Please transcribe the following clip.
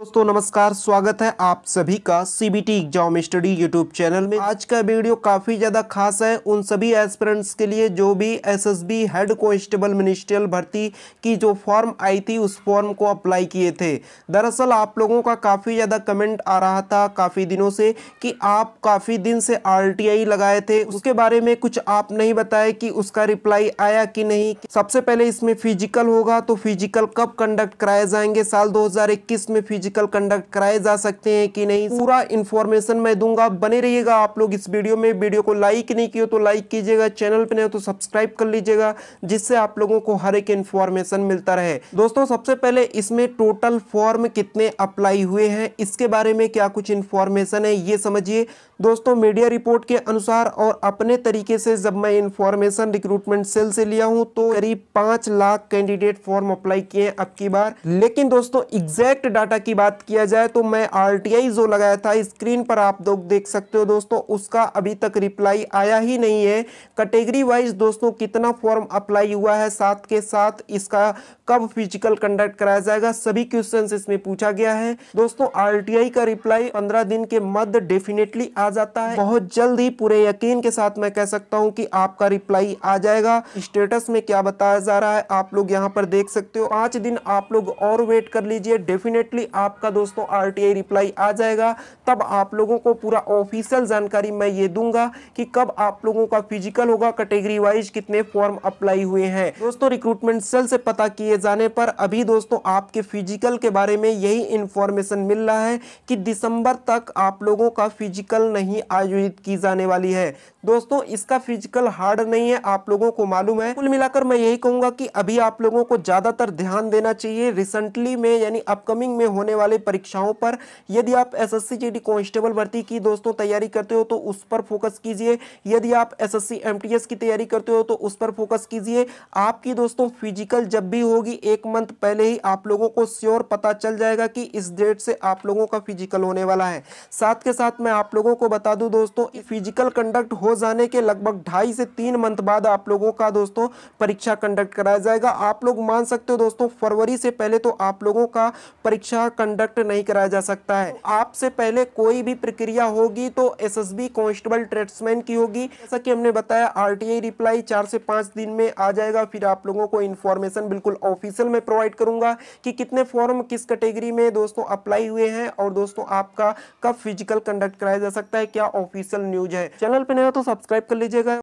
दोस्तों नमस्कार स्वागत है आप सभी का CBT exam study YouTube channel में आज का वीडियो काफ़ी ज़्यादा खास है उन सभी एस्पिरेंट्स के लिए जो भी एसएसबी हेड कांस्टेबल मिनिस्ट्रियल भर्ती की जो फॉर्म आई थी उस फॉर्म को अप्लाई किए थे दरअसल आप लोगों का काफ़ी ज़्यादा कमेंट आ रहा था काफ़ी दिनों से कि आप काफ़ी दिन से आर लगाए थे उसके बारे में कुछ आप नहीं बताए कि उसका रिप्लाई आया कि नहीं सबसे पहले इसमें फिजिकल होगा तो फिजिकल कब कंडक्ट कराए जाएंगे साल दो में फिजिकल फिजिकल कंडक्ट कराए जा सकते हैं कि नहीं पूरा इन्फॉर्मेशन मैं दूंगा बने रहिएगा आप लोग इस वीडियो में वीडियो को लाइक नहीं किया तो लाइक कीजिएगा चैनल पर नहीं तो सब्सक्राइब कर लीजिएगा जिससे आप लोगों को हर एक इन्फॉर्मेशन मिलता रहे दोस्तों सबसे पहले इसमें टोटल फॉर्म कितने अप्लाई हुए हैं इसके बारे में क्या कुछ इन्फॉर्मेशन है ये समझिए दोस्तों मीडिया रिपोर्ट के अनुसार और अपने तरीके से जब मैं इन्फॉर्मेशन रिक्रूटमेंट सेल से लिया हूं तो करीब पांच लाख कैंडिडेट फॉर्म अप्लाई किए अब की बार लेकिन दोस्तों एग्जैक्ट डाटा की बात किया जाए तो मैं आर जो लगाया था स्क्रीन पर आप लोग देख सकते हो दोस्तों उसका अभी तक रिप्लाई आया ही नहीं है कैटेगरी वाइज दोस्तों कितना फॉर्म अप्लाई हुआ है साथ के साथ इसका कब फिजिकल कंडक्ट कराया जाएगा सभी क्वेश्चन इसमें पूछा गया है दोस्तों आर का रिप्लाई पंद्रह दिन के मध्य डेफिनेटली आ जाता है बहुत जल्द ही पूरे यकीन के साथ मैं कह सकता हूँ कि आपका रिप्लाई आ जाएगा स्टेटस में क्या बताया जा रहा है आप लोग यहाँ पर देख सकते हो पाँच दिन आप लोग और वेट कर लीजिए डेफिनेटली आप आपका दोस्तों आर रिप्लाई आ जाएगा तब आप लोगों को पूरा ऑफिशियल जानकारी मैं ये दूंगा कि कब आप लोगों का फिजिकल होगा कैटेगरी वाइज कितने फॉर्म अप्लाई हुए हैं दोस्तों रिक्रूटमेंट सेल से पता किए जाने पर अभी दोस्तों आपके फिजिकल के बारे में यही इंफॉर्मेशन मिल रहा है कि दिसंबर तक आप लोगों का फिजिकल नहीं आयोजित की जाने वाली है दोस्तों इसका फिजिकल हार्ड नहीं है आप लोगों को मालूम है कुल मिलाकर मैं यही कहूंगा कि अभी आप लोगों को ज्यादातर ध्यान देना चाहिए रिसेंटली में यानी अपकमिंग में होने वाले परीक्षाओं पर यदि आप एसएससी जीडी कांस्टेबल भर्ती की दोस्तों तैयारी करते हो तो उस पर फोकस कीजिए यदि आप एस एसएससी एमटीएस की तैयारी करते हो तो उस पर फोकस कीजिए आपकी दोस्तों फिजिकल जब भी होगी एक मंथ पहले ही आप लोगों को श्योर पता चल जाएगा कि इस डेट से आप लोगों का फिजिकल होने वाला है साथ के साथ मैं आप लोगों को बता दूं दोस्तों फिजिकल कंडक्ट हो जाने के लगभग ढाई से तीन मंथ बाद आप लोगों का दोस्तों परीक्षा कंडक्ट कराया जाएगा आप लोग मान सकते हो दोस्तों फरवरी से पहले तो आप लोगों का परीक्षा कंडक्ट नहीं कराया जा सकता है आपसे पहले कोई भी प्रक्रिया होगी तो एसएसबी कांस्टेबल ट्रेड्समैन की होगी जैसा कि हमने बताया आरटीआई रिप्लाई चार से पाँच दिन में आ जाएगा फिर आप लोगों को इन्फॉर्मेशन बिल्कुल ऑफिशियल में प्रोवाइड करूंगा कि कितने फॉर्म किस कैटेगरी में दोस्तों अप्लाई हुए हैं और दोस्तों आपका कब फिजिकल कंडक्ट कराया जा सकता है क्या ऑफिशियल न्यूज है चैनल पर हो तो सब्सक्राइब कर लीजिएगा